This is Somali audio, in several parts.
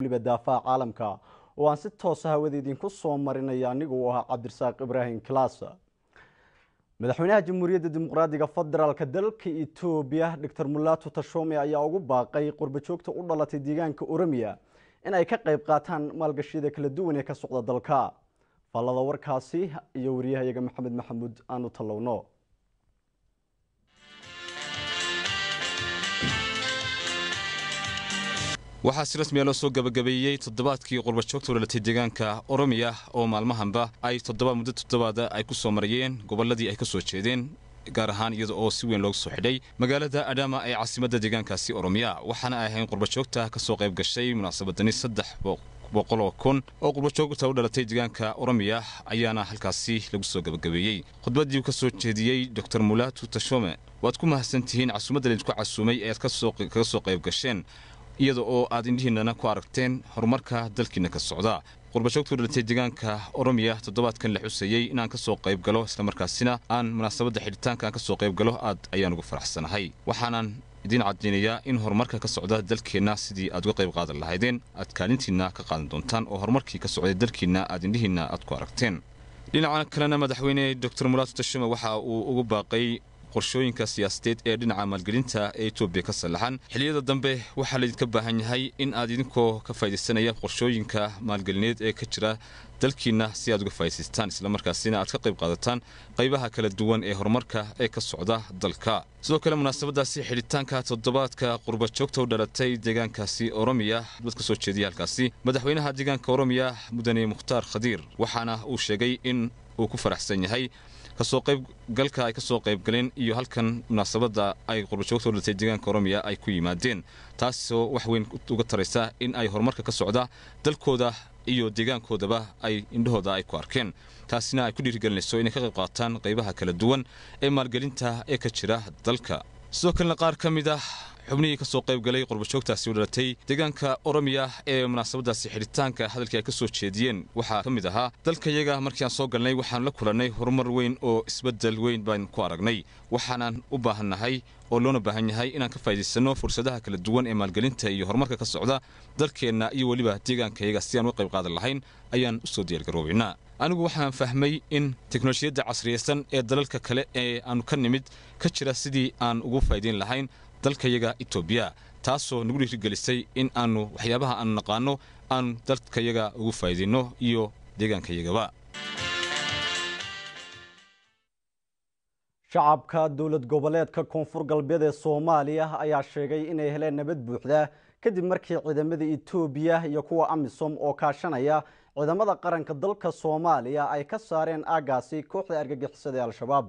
waliba daafaha caalamka oo aan si toosa ah hawada idinku soo marinaya anigu uu ahaa cabdirasaaq ibraahim kilaasa madaxweynaha jamhuuriyadda dimuqraadiga federaalka dalka etoobiya doctor mulato tashome ayaa ugu baaqay qurbajoogta u dhalatay deegaanka oromiya in ay ka qayb qaataan maalgashyada kala duwan ee ka socda dalka faallada warkaasi iyo wariyahayaga maxamed maxamuud aanu tallowno waxaa si rasmiya ah loo soo gabagabeeyey toddobaadkii qurbajoogta udhalatay deegaanka oromiya oo maalmahanba ay toddoba muddo toddobaada ah ay ku soo marayeen gobolladii ay ka soo jeedeen gaar ahaan iyada oo si weyn looga soo xidhay magaalada adhaama ee caasimadda deegaankaasi oromiya waxaana ay ahayn qurbajoogta ka soo qayb gashay munaasabadani saddex boqoloo kun oo qurbajoogta u dhalatay deegaanka oromiya ayaana halkaasi lagu soo gabagabeeyey khudbaddii ka soo jeediyey doctor mulatu tashome waad ku mahadsantihiin casuumadda laydinku casuumay ee aad kaga soo qayb gasheen iyada oo aad indhihiinnana ku aragteen horumarka dalkiinna ka socda qurbashoogtuu dhalatay deegaanka oromiya toddobaadkan la xusayey inaan ka soo qayb galo islamarkaasina aan munaasabadda xidhitaankaan ka soo qayb galo aad ayaan ugu faraxsanahay waxaanan idiin caddaynayaa in horumarka ka socda dalkeenna sidii aad uga qayb qaadan lahaydeen aad kaalintiinna ka qaadan doontaan oo horumarkii ka socday dalkiinna aad indhihiinna aad ku aragteen dhinaca kalena madaxweyne doctor mulaad tashuma waxa uu ugu baaqay qorshooyinka siyaasadeed ee dhinaca maalgelinta ee etoobiya ka sallaxan xilliyada dambe waxaa laydinka baahan yahay in aad idinkoo ka faydaysanayaan qorshooyinka maalgelineed ee ka jira dalkiina si aad uga isla markaasina aad ka qayb qaadataan qaybaha kala duwan ee horumarka ee ka socda dalka sidoo kale munaasabaddaasi xidhitaanka toddobaadka qurbajoogta u dhalatay deegaankaasi oromiya dad ka soo jeediya halkaasi madaxweynaha deegaanka oromiya mudane mukhtaar khadiir waxaana uu sheegay in uu ku faraxsan yahay kasoo qaybgalka ay kasoo qayb galeen iyo halkan munaasabadda ay qurbajoogta u dhaltay deegaanka oromiya ay ku yimaadeen taasoo wax weyn uga taraysa in ay horumarka ka socda dalkooda iyo deegaankoodaba ay indhahooda ay ku arkeen taasina ay ku dhiirigelinayso inay ka qayb qaataan qaybaha kala duwan ee maalgelinta ee ka jira dalka sidoo kalena qaar ka mid ah xubnihii kasoo qaybgalay qurbajoogtaasi u dhalatay deegaanka oromiya ee munaasabaddaasi xidhitaanka hadalkii ay ka soo jeediyeen waxaa ka mid ahaa dalkayaga markiiaan soo galnay waxaan la kulannay horumar weyn oo isbeddel weyn baan ku aragnay waxaanaan u baahannahay oo loona baahan yahay inaan ka faa'iidaysanno fursadaha kala duwan ee maalgelinta iyo horumarka ka socda dalkeenna iyo weliba deegaankayaga si aan u qayb qaadan lahayn ayaan u soo diyaargaroobaynaa anigu waxaan fahmay in teknolojiyadda casriyaysan ee dalalka kale ee aanu ka nimid ka jira sidii aan ugu faa'idayn lahayn dalkayaga etoobiya taasoo nagu dhiirigelisay in aanu waxyaabaha aannu naqaano aanu dalkayaga ugu faa'iidayno iyo deegaankayagaba shacabka dowlad goboleedka koonfur galbeed ee soomaaliya ayaa sheegay inay heleen nabad buuxda kadib markii ciidamada etoobiya iyo kuwa amisom oo kaashanaya ciidamada qaranka dalka soomaaliya ay ka saareen aagaasi kooxda argagixisada ee al-shabaab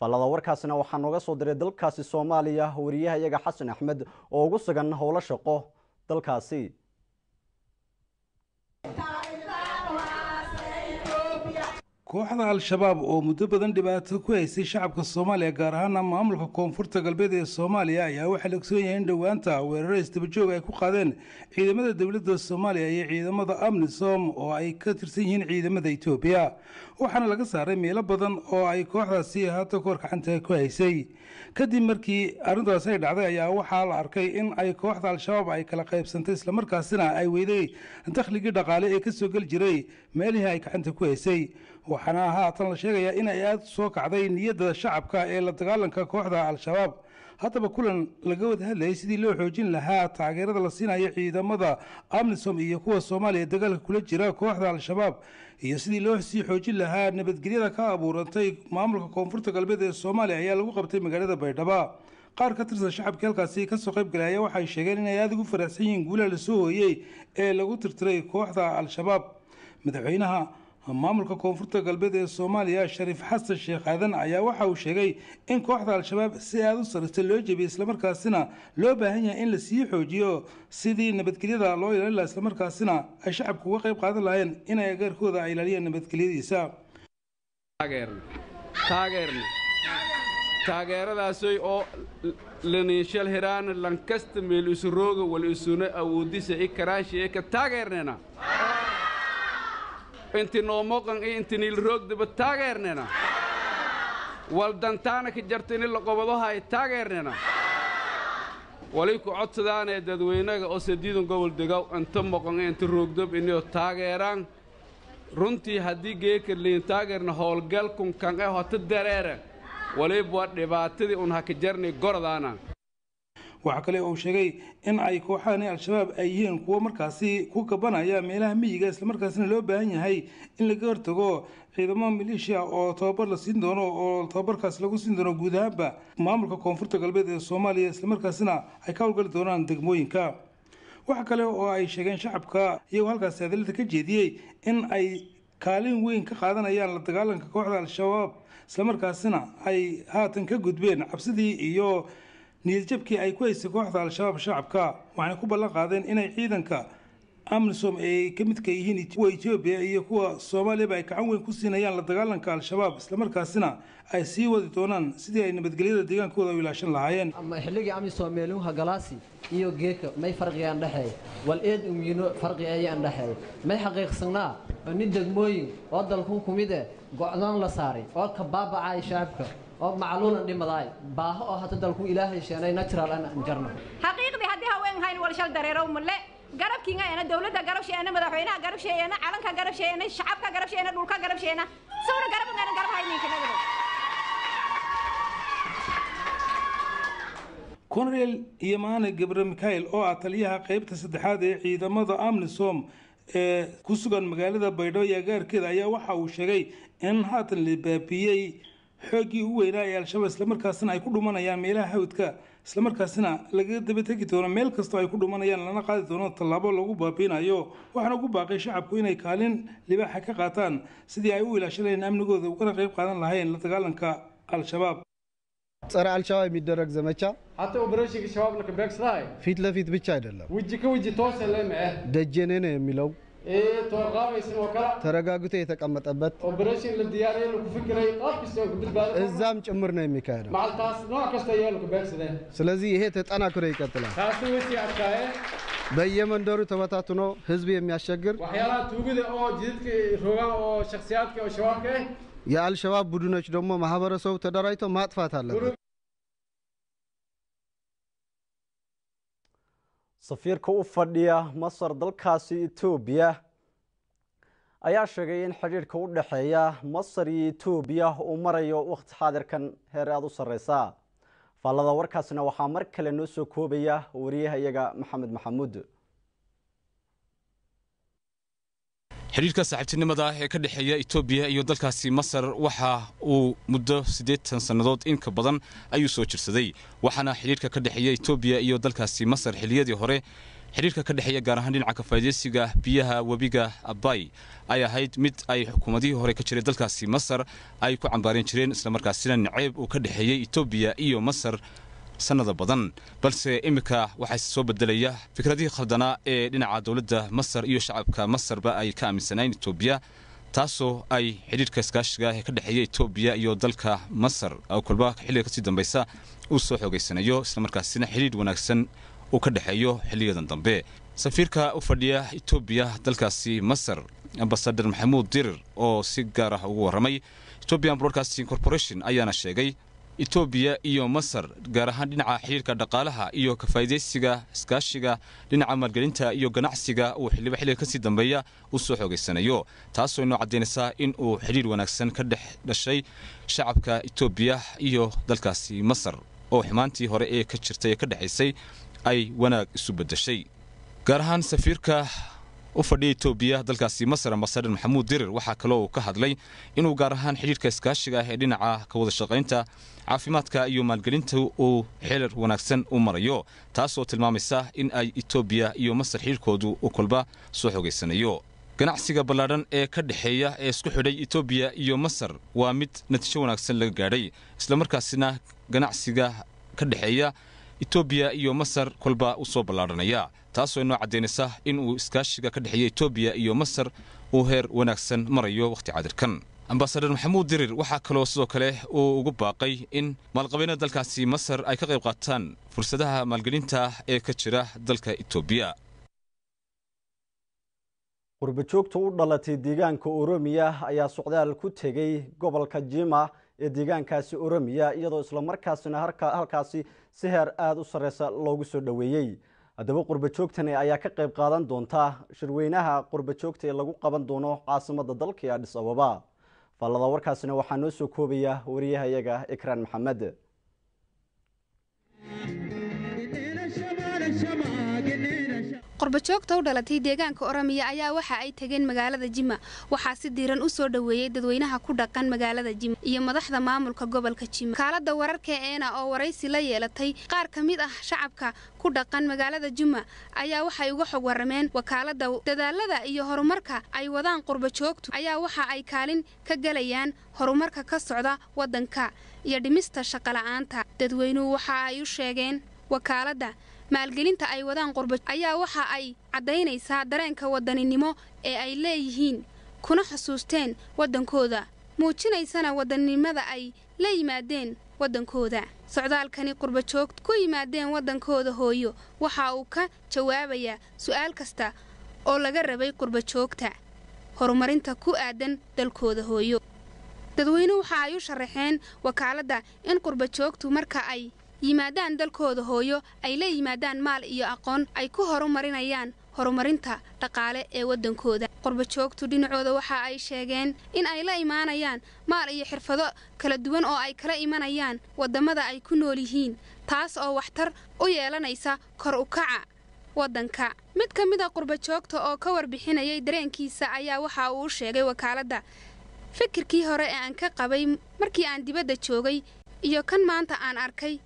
fallada warkaasina waxaa nooga soo diray dalkaasi soomaaliya wariyaha iyaga xasan axmed oo ugu sugan howlo shaqo dalkaasi kooxda al-shabaab oo muddo badan dhibaato ku haysay shacabka soomaaliya gaar ahaana maamulka koonfurta galbeed ee soomaaliya ayaa waxaa la ogsoon yahay in dhowaanta weeraro isdabajoog ay ku qaadeen ciidamada dowladda soomaaliya iyo ciidamada amnisom oo ay ka tirsan yihiin ciidamada etoobiya waxaana laga saaray meelo badan oo ay kooxdaasi hadda koor kacanta ku haysay kadib markii arrintaasi ay dhacday ayaa waxaa la arkay in ay kooxda al-shabaab ay kala qaybsantay islamarkaasina ay weyday dakhligii dhaqaale ee ka soo geli jiray meelihii ay kacanta ku haysay waxaana haatan la sheegayaa inay aada soo kacday niyadda shacabka ee la dagaalanka kooxda al-shabaab haddaba kulan laga wada hadlayay sidii loo xoojin lahaa taageerada la siinayo ciidamada amnisom iyo kuwa soomaaliya dagaalka kula jira kooxda al-shabaab iyo sidii loo sii xoojin lahaa nabadgelyada ka abuurantay maamulka koonfurta galbeed ee soomaaliya ayaa lagu qabtay magaalada baydhabo qaar ka tirsan shacabkii halkaasi kasoo qaybgalaya waxay sheegeen inay aada ugu faraxsan yihiin guulaha la soo hooyey ee lagu tirtiray kooxda al-shabaab madaxweynaha maamulka koonfurta galbeed ee soomaaliya shariif xasan sheekh aadan ayaa waxa uu sheegay in kooxda al-shabaab si aada u sarrifta loo jebiyay islamarkaasina loo baahan yahay in la sii xoojiyo sidii nabadgelyada loo ilaalin lahaa islamarkaasina ay shacabku uga qayb qaadan lahayn inay ageerkooda ay ilaaliyeen nabadgelyadiisa taageeradaasay oo lanishal hiraan lankasta meel meeliisurooga isuna awoodisa i ka taageernena inti intinoomoqan i roogdaba taageernena waldantaana ka ini laqobadohay taageernena ku codsadaanee dadweynaga oo sadiidan gobol degaw inta moqan e inta roogdob inio taageeraan runtii haddii geekad liin taageerna howlgalkun kan e hota dareera waliba dhibaatadii un haka jarni gordaana waxaa kale oo uu sheegay in ay kooxahani al-shabaab ay yihiin kuwo markaasi ku gabanaya meelaha miyiga islamarkaasina loo baahan yahay in laga hortago ciidamo maleeshiya oo tababar la siin doono oo tababarkaas lagu siin doono guud ahaanba maamulka koonfurta galbeed ee soomaaliya islamarkaasina ay ka howlgali doonaan degmooyinka waxaa kale oo ay sheegeen shacabka iyagoo halkaasi hadalada ka jeediyey in ay kaalin weyn ka qaadanayaan la dagaalanka kooxda al-shabaab islamarkaasina ay haatan ka gudbeen cabsidii iyo niyadjabkii ay ku haysay kooxda al-shabaab shacabka waxayna ku ballan qaadeen inay ciidanka amnisom ee ka midka yihiin kuwa etoobiya iyo kuwa soomaaliyaba ay gacan weyn ku siinayaan la dagaalanka al-shabaab islamarkaasina ay sii wadi doonaan sidii ay nabadgelyada deegaankooda u ilaashan lahaayeen xilligii amnisom ee lagu hagalaasi iyo geeka may farqigaan aan wal eed umyino farqi ayaan aan may xaqiiqsanaa oo nin degmooyin oo dalku ku mid eh go'doon la saaray oo ka baabacay shacabka oo macluunan dhimadaay baaho oo hata dalku ilaahay sheenay natural an anjarno xaqiiqdii haddii haween hayn walshal dareerow mulle garabkiinga eena dawladda garabsheena madaxweynaha garabsheena calanka garabsheena shacabka garabsheena dhulka garabsheena sawna garabngaana garab hayninkanaga konreel yamane gabre mikhael oo ah taliyaha qaybta saddexaad ee ciidamada amnisom ee ku sugan magaalada baydho iyo agaarkeeda ayaa waxa uu sheegay in haatan la baabiyey xooggii u weynaa ee al-shabaab islamarkaasina ay ku dhumanayaan meelaha hawdka islamarkaasina laga dabategi doono meel kastoo ay ku dhumanayaan lana qaadi doono tallaabo lagu baabiinayo waxaana ugu baaqay shacabku inay kaalin libaaxa ka qaataan sidii ay u ilaashan amnigooda ugana qayb qaadan lahayn la dagaalanka al-shabaab ጸረ አልሻባብ የሚደረግ ዘመቻ ፊት ተረጋግቶ የተቀመጠበት እዛም ጭምር ነው የሚካሄደው። ስለዚህ ይሄ ተጠናክሮ ይቀጥላል። በየመንደሩ ተበታትኖ ህዝብ የሚያስቸግር የአልሸባብ ቡድኖች ደግሞ ማህበረሰቡ ተደራጅቶ ማጥፋት አለበት። safiirka u fadhiya masar dalkaasi etoobiya ayaa sheegay in xidhiirhka u dhexeeya masar iyo etoobiya uu marayo wakhti xaadirkan heer aada u sareysa faallada warkaasina waxaa mar kale noo soo koobaya wariyaha iyaga maxamed maxamuud xiriirka saaxiibtinimada ee ka dhexeeya etoobiya iyo dalkaasi masar waxa uu muddo siddeetan sannadood in ka badan ayuu soo jirsaday waxaana xidhiirka ka dhexeeya etoobiya iyo dalkaasi masar xilliyadii hore xidhiirka ka dhexeeya gaar ahaan dhinaca kafaadeysiga biyaha webiga abay ay ahayd mid ay xukuumadihii hore ka jiray dalkaasi masar ay ku cambaareen jireen islamarkaasina naceeb uu ka dhexeeyey etoobiya iyo masar sannada badan balse iminka waxaase soo bedelaya fikradihii khaldanaa ee dhinaca dowladda masar iyo shacabka masarba ay ka aaminsanayn etoobiya taasoo ay xidhiidhka iskaashiga ee ka dhexeeya etoobiya iyo dalka masar kolba xilliga kasii dambaysa uu soo xoogaysanayo islamarkaasina xidhiidh wanaagsan uu ka dhexeeyo xilliyadan dambe safiirka u fadhiya etoobiya dalkaasi masar ambasader maxamuud dirir oo si gaar ah ugu warramay etobian broadcasting corporation ayaana sheegay itoobiya iyo masar gaar ahaan dhinaca xidhiirka dhaqaalaha iyo kafaa'idaysiga iskaashiga dhinaca maalgelinta iyo ganacsiga uu xilliba xilliga kasii dambeeya u soo xoogaysanayo taasoo inoo caddaynaysaa in uu xidhiir wanaagsan ka dhex dhashay shacabka etoobiya iyo dalkaasi masar oo xumaantii hore ee ka jirtay ee ka dhexaysay ay wanaag isu beddeshay gaar ahaan safiirka u fadhiya etoobiya dalkaasi masar ambasaadhar maxamuud dirir waxaa kaloo uu ka hadlay inuu gaar ahaan xidhiirka iskaashiga ah ee dhinaca ka wada shaqaynta caafimaadka iyo maalgelinta uu xelir wanaagsan u marayo taasoo tilmaamaysa in ay etoobiya iyo masar xidhiirkoodu u kolba soo xogaysanayo ganacsiga ballaadhan ee ka dhexeeya ee isku xidhay etoobiya iyo masar waa mid natiijo wanaagsan laga gaadhay islamarkaasina ganacsiga ka dhexeeya itoobiya iyo masar kolba usoo ballaadhanaya taasoo inoo caddaynaysa in uu iskaashiga ka dhexeeya etoobiya iyo masar uu heer wanaagsan marayo wakhti cadirkan ambasadar maxamuud dirir waxaa kaloo sidoo kale uu ugu baaqay in maalqabeennada dalkaasi masar ay ka qayb qaataan fursadaha maalgelinta ee ka jira dalka etoobiya qurbajoogta u dhalatay deegaanka oromiya ayaa socdaal ku tegey gobolka jima ee deegaankaasi oromiya iyadoo islamarkaasina halkaasi si heer aada u sareysa loogu soo dhoweeyey haddaba qurbajoogtani ayaa ka qayb qaadan doonta shirweynaha qurbajoogta ee lagu qaban doono caasimada dalka ee adhis ababa faalada warkaasina waxaa noo soo koobaya wariyaha iyaga ikraan maxamed qorbajoogta u dhalatay deegaanka oramiya ayaa waxa ay tageen magaalada jima waxaa si diiran u soo dhoweeyey dadweynaha ku dhaqan magaalada jima iyo madaxda maamulka gobolka jima kaalada wararka eena oo waraysi la yeelatay qaar ka mid ah shacabka ku dhaqan magaalada jima ayaa waxay uga xog warrameen wakaaladda dadaalada iyo horumarka ay wadaan qurbajoogtu ayaa waxa ay kaalin ka galayaan horumarka ka socda wadanka iyo dhimista shaqola'aanta dadweynuhu waxa ay u sheegeen wakaalada maalgelinta ay wadaan qurba ayaa waxa ay caddaynaysaa dareenka wadaninimo ee ay leeyihiin kuna xusuusteen waddankooda muujinaysana wadannimada ay la yimaadeen waddankooda socdaalkani qurbajoog ku yimaadeen waddankooda hooyo waxa uu ka jawaabayaa su'aal kasta oo laga rabay qurbajoogta horumarinta ku aadan dalkooda hooyo dadweyne waxa ay u sharaxeen wakaaladda in qurbajoogtu marka ay yimaadaan dalkooda hooyo ay la yimaadaan maal iyo aqoon ay ku horumarinayaan horumarinta dhaqaale ee waddankooda qurbajoogtu dhinacooda waxa ay sheegeen in ay la imaanayaan maal iyo xirfado kala duwan oo ay kala imanayaan waddamada ay ku nool yihiin taas oo waxtar u yeelanaysa kor u kaca waddanka mid ka mid a ah qurbajoogta oo ka warbixinayay dareenkiisa ayaa waxa uu sheegay wakaaladda fikirkii hore ee aan ka qabay markii aan dibadda joogay iyo kan maanta aan arkay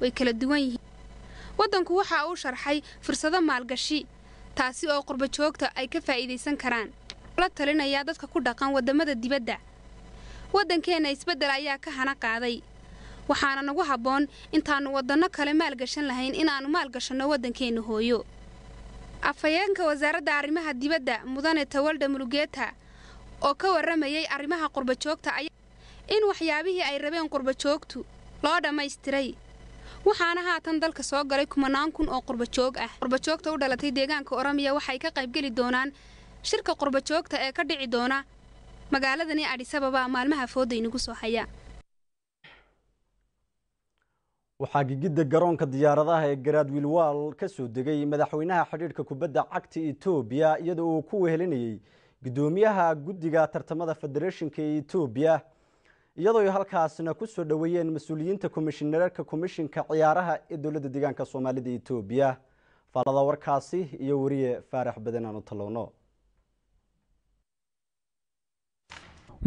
way kala duwan yihiin waddanku waxa uu sharxay fursado maalgashi taasi oo qurbajoogta ay ka faa'iidaysan karaan la talinayaa dadka ku dhaqan waddamada dibadda waddankeenna isbeddel ayaa ka hana qaaday waxaana nagu habboon intaannu waddanno kale maalgashan lahayn inaannu maalgashanno waddankeenna hooyo afhayeenka wasaaradda arrimaha dibadda mudane tawalda mulugeeta oo ka warramayay arrimaha qurbajoogta ayaa in waxyaabihii ay rabeen qurbajoogtu loo dhammaystiray waxaana haatan dalka soo galay kumanaan kun oo qurbajoog ah qurbajoogta u dhalatay deegaanka oromiya waxay ka qaybgeli doonaan shirka qurbajoogta ee ka dhici doona magaaladani adhisababa maalmaha fooda inagu soo haya waxaa gigidda garoonka diyaaradaha ee garaadwiilwaal ka soo degay madaxweynaha xidhiidhka kubadda cagta etoobiya iyadoo uu ku wehelinayay guddoomiyaha guddiga tartamada federeeshinka ee etoobiya iyadoo ay halkaasna ku soo dhoweeyeen mas-uuliyiinta komishinarka komishinka ciyaaraha ee dowladda deegaanka soomaalida etoobiya faalada warkaasi iyo wariye faarax badan aan u tallowno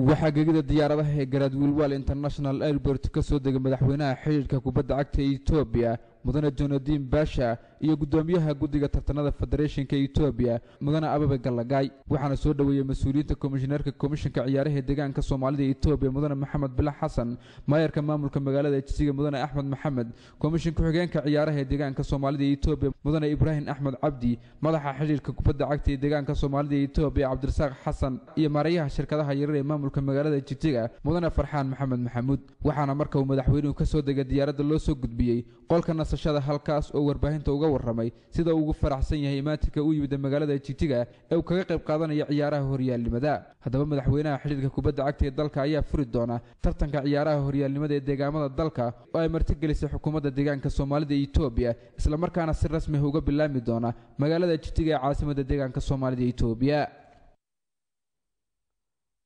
waxaa gegida diyaaradaha ee garaadwiilwal international airport kasoo degay madaxweynaha xidhiidhka kubadda cagta etoobiya mudane jonadiin baasha iyo guddoomiyaha guddiga tartanada federeeshinka etoobiya mudane ababe gallagaay waxaana soo dhoweeyey mas-uuliyiinta komishineerka komishanka ciyaaraha deegaanka soomaalida etoobiya mudane maxamed bilax xasan maayarka maamulka magaalada ejisiga mudane axmed maxamed komishin ku-xigeenka ciyaaraha ee deegaanka soomaalida etoobiya mudane ibraahim axmed cabdi madaxa xidhiirka kubadda cagta ee deegaanka soomaalida etoobiya cabdirasaaq xasan iyo maareeyaha shirkadaha yarar ee maamulka magaalada jitiga mudane farxaan maxamed maxamuud waxaana marka uu madaxweynuhu ka soo degay diyaaradda loo soo gudbiyey qolkana nasashada halkaas oo warbaahinta uga warramay sida uu ugu faraxsan yahay imaatinka u yimidda magaalada jigjiga ee uu kaga qayb qaadanaya ciyaaraha horyaalnimada haddaba madaxweynaha xidhiidka kubadda cagta ee dalka ayaa furi doona tartanka ciyaaraha horyaalnimada ee deegaamada dalka oo ay martigelisay xukuumadda deegaanka soomaalida iyo etoobiya isla markaana si rasmiah uga bilaami doona magaalada jigjiga ee caasimada deegaanka soomaalida etoobiya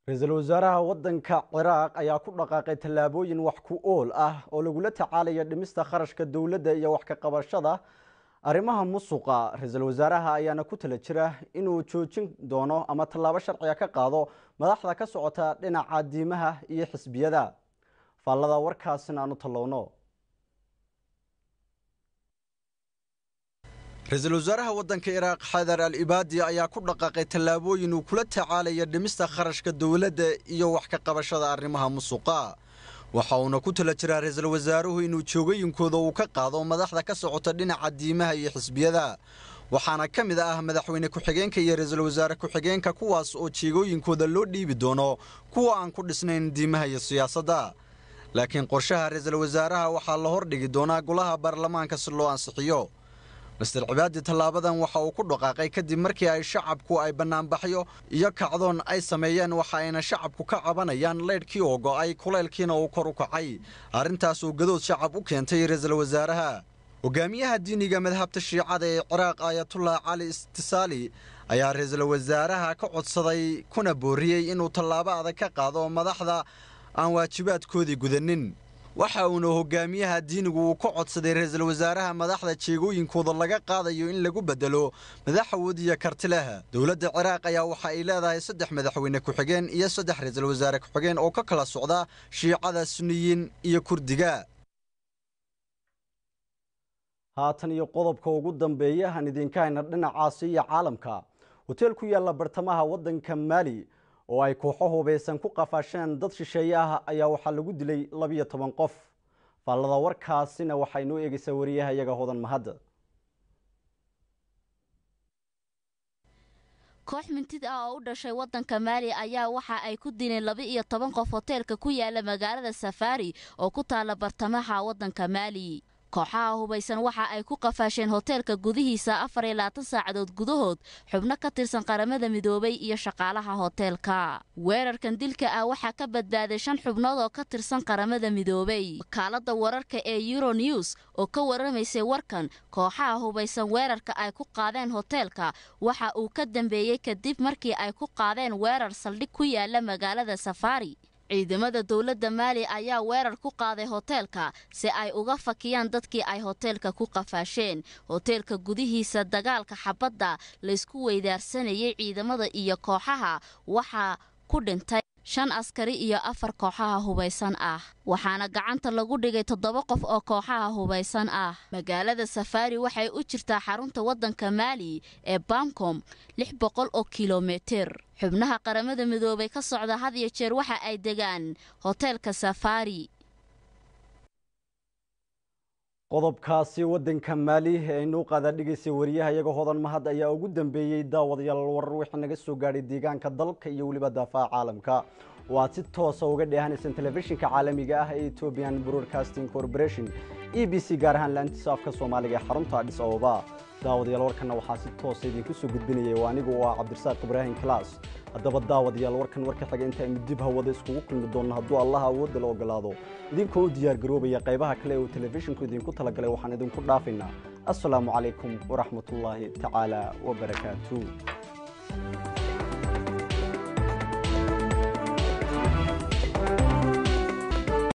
ra-iisul wasaaraha waddanka ciraaq ayaa ku dhaqaaqay tallaabooyin wax ku ool ah oo lagula tacaalaya dhimista kharashka dowladda iyo wax ka qabashada arrimaha musuqa ra-iisul wasaaraha ayaana ku tala jira inuu joojin doono ama tallaabo sharciga ka qaado madaxda ka socota dhinaca diimaha iyo xisbiyada faallada warkaasina aanu tallowno ra-iisul wasaaraha waddanka iraaq xadar al ibaadi ayaa ku dhaqaaqay tallaabooyin uu kula tacaalaya dhimista kharashka dowladda iyo wax ka qabashada arrimaha musuqa waxa uuna ku tala jiraa ra-iisul wasaaruhu inuu joogooyinkooda uu ka qaado madaxda ka socota dhinaca diimaha iyo xisbiyada waxaana ka mid ah madaxweyne ku-xigeenka iyo ra-iisul wasaare ku-xigeenka kuwaas oo jeegooyinkooda loo dhiibi doono kuwa aan ku dhisnayn diimaha iyo siyaasadda laakiin qorshaha ra-iisul wasaaraha waxaa la hor dhigi doonaa golaha baarlamaanka si loo ansixiyo mastar cibaadi tallaabadan waxa uu ku dhaqaaqay kadib markii ay shacabku ay bannaanbaxyo iyo kacdoon ay sameeyeen waxa ayna shacabku ka cabanayaan leydhkii oo go'ay kulaylkiina uu kor u kacay arrintaas uu gadood shacab u keentay ra iisal wasaaraha hogaamiyaha diiniga madhabta shiicada ee ciraaq aayatullah cali istisaali ayaa ra-iisul wasaaraha ka codsaday kuna booriyey inuu tallaabo adag ka qaado madaxda aan waajibaadkoodii gudanin waxa uuna hogaamiyaha diinigu uu ka codsaday ra-iisul wasaaraha madaxda jeegooyinkooda laga qaadayo in lagu bedelo madaxawood kartilaha dowladda ciraaq ayaa waxa ay leedahay saddex madaxweyne ku-xigeen iyo saddex ra-iisul wasaare ku-xigeen oo ka kala socda shiicada suniyiin iyo kurdiga haatan iyo qodobka ugu dambeeyahan aan dhinacaasi iyo caalamka hoteel ku yaalla bartamaha waddanka maali oo ay kooxo hubaysan ku qafaasheen dad shisheeye ah ayaa waxaa lagu dilay labiyo toban qof faallada warkaasina waxay noo eegeysaa wariyaha iyaga hodan mahadda koox mintid ah oo u dhashay waddanka maali ayaa waxa ay ku dileen laba-iyo toban qof hoteelka ku yaala magaalada safaari oo ku taala bartamaha waddanka maali kooxaha hubaysan waxa ay ku qafaasheen hoteelka gudihiisa afar iyo labaatan saacadood gudahood xubno ka tirsan qaramada midoobay iyo shaqaalaha hoteelka weerarkan dilka ah waxaa ka badbaaday shan xubnood oo ka tirsan qaramada midoobay wakaaladda wararka ee euro oo ka waramaysay warkan kooxaha hubaysan weerarka ay ku qaadeen hoteelka waxa uu ka dambeeyey kadib markii ay ku qaadeen weerar saldhig ku yaala magaalada safaari ciidamada dowladda maali ayaa weerar ku qaaday hoteelka si ay uga fakiyaan dadkii ay hoteelka ku qafaasheen hoteelka gudihiisa dagaalka xabadda laysku weydaarsanayay ciidamada iyo kooxaha waxaa ku dhintay shan askari iyo afar kooxaha hubaysan ah waxaana gacanta lagu dhigay toddoba qof oo kooxaha hubaysan ah magaalada safaari waxay u jirtaa xarunta waddanka maali ee bamcom lix boqol oo kilomitir xubnaha qaramada midoobay ka socda had iyo jeer waxa ay degaan hoteelka safaari qodobkaasi wadanka maali ee inuu qaada dhegeysa wariyaha iyaga hodan mahad ayaa ugu dambeeyey daawadyaal warar wix naga soo gaadhay deegaanka dalka iyo weliba daafaa caalamka waad si toosa uga dheehanaysaan telefishinka caalamiga ah ee etobian broadcasting corporation e b c gaar ahaan laantiisa afka soomaaliga ee xarunta adhis ababa daawadayaal warkanna waxaa si toosa ah idinku soo gudbinayay waa anigu oo ah cabdirasaaq ibraahim kalaas haddaba daawadayaal warkan warka xiga intaaynu dib hawada iskugu kulmi doonno hadduu allaha awoodda la ogolaado idinkoo u diyaargaroobaya qaybaha kale uu telefishinku idinku talagalay waxaan idinku dhaafaynaa assalaamu calaykum waraxmatullaahi tacaala wabarakaatu